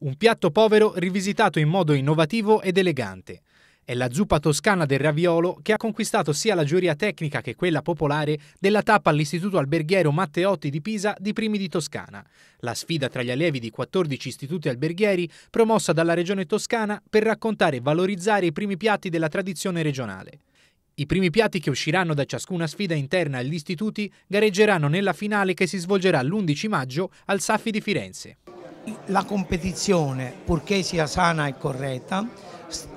Un piatto povero rivisitato in modo innovativo ed elegante. È la zuppa toscana del raviolo che ha conquistato sia la giuria tecnica che quella popolare della tappa all'Istituto Alberghiero Matteotti di Pisa di Primi di Toscana. La sfida tra gli allievi di 14 istituti alberghieri promossa dalla Regione Toscana per raccontare e valorizzare i primi piatti della tradizione regionale. I primi piatti che usciranno da ciascuna sfida interna agli istituti gareggeranno nella finale che si svolgerà l'11 maggio al Saffi di Firenze. La competizione, purché sia sana e corretta,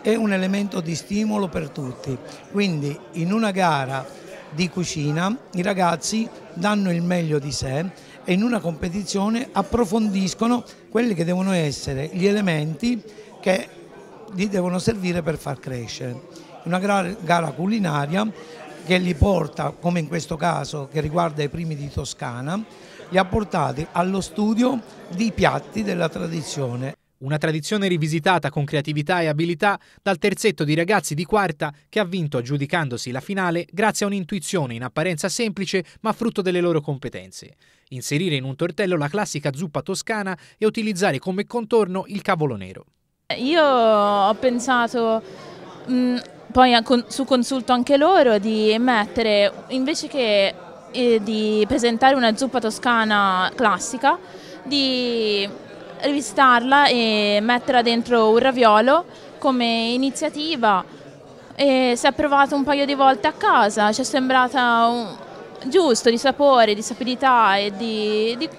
è un elemento di stimolo per tutti, quindi in una gara di cucina i ragazzi danno il meglio di sé e in una competizione approfondiscono quelli che devono essere gli elementi che gli devono servire per far crescere. In una gara culinaria che li porta, come in questo caso che riguarda i primi di Toscana, li ha portati allo studio di piatti della tradizione. Una tradizione rivisitata con creatività e abilità dal terzetto di ragazzi di quarta che ha vinto aggiudicandosi la finale grazie a un'intuizione in apparenza semplice ma frutto delle loro competenze. Inserire in un tortello la classica zuppa toscana e utilizzare come contorno il cavolo nero. Io ho pensato mh, mm, poi su consulto anche loro di mettere, invece che eh, di presentare una zuppa toscana classica, di rivistarla e metterla dentro un raviolo come iniziativa e si è provato un paio di volte a casa, ci è sembrata un... giusto di sapore, di sapidità e di, di,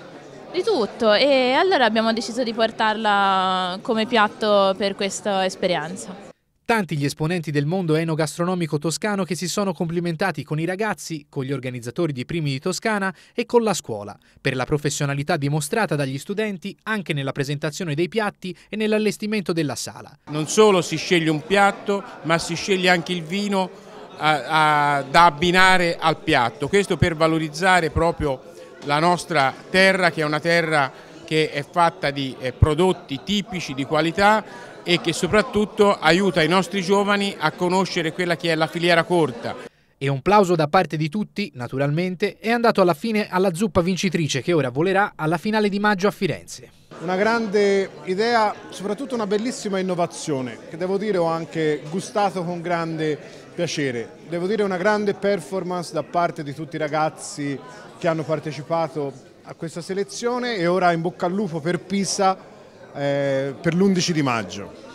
di tutto e allora abbiamo deciso di portarla come piatto per questa esperienza tanti gli esponenti del mondo enogastronomico toscano che si sono complimentati con i ragazzi, con gli organizzatori di Primi di Toscana e con la scuola, per la professionalità dimostrata dagli studenti anche nella presentazione dei piatti e nell'allestimento della sala. Non solo si sceglie un piatto, ma si sceglie anche il vino a, a, da abbinare al piatto, questo per valorizzare proprio la nostra terra che è una terra che è fatta di eh, prodotti tipici di qualità e che soprattutto aiuta i nostri giovani a conoscere quella che è la filiera corta e un plauso da parte di tutti, naturalmente, è andato alla fine alla zuppa vincitrice che ora volerà alla finale di maggio a Firenze. Una grande idea, soprattutto una bellissima innovazione che devo dire ho anche gustato con grande piacere. Devo dire una grande performance da parte di tutti i ragazzi che hanno partecipato a questa selezione e ora in bocca al lupo per Pisa eh, per l'11 di maggio.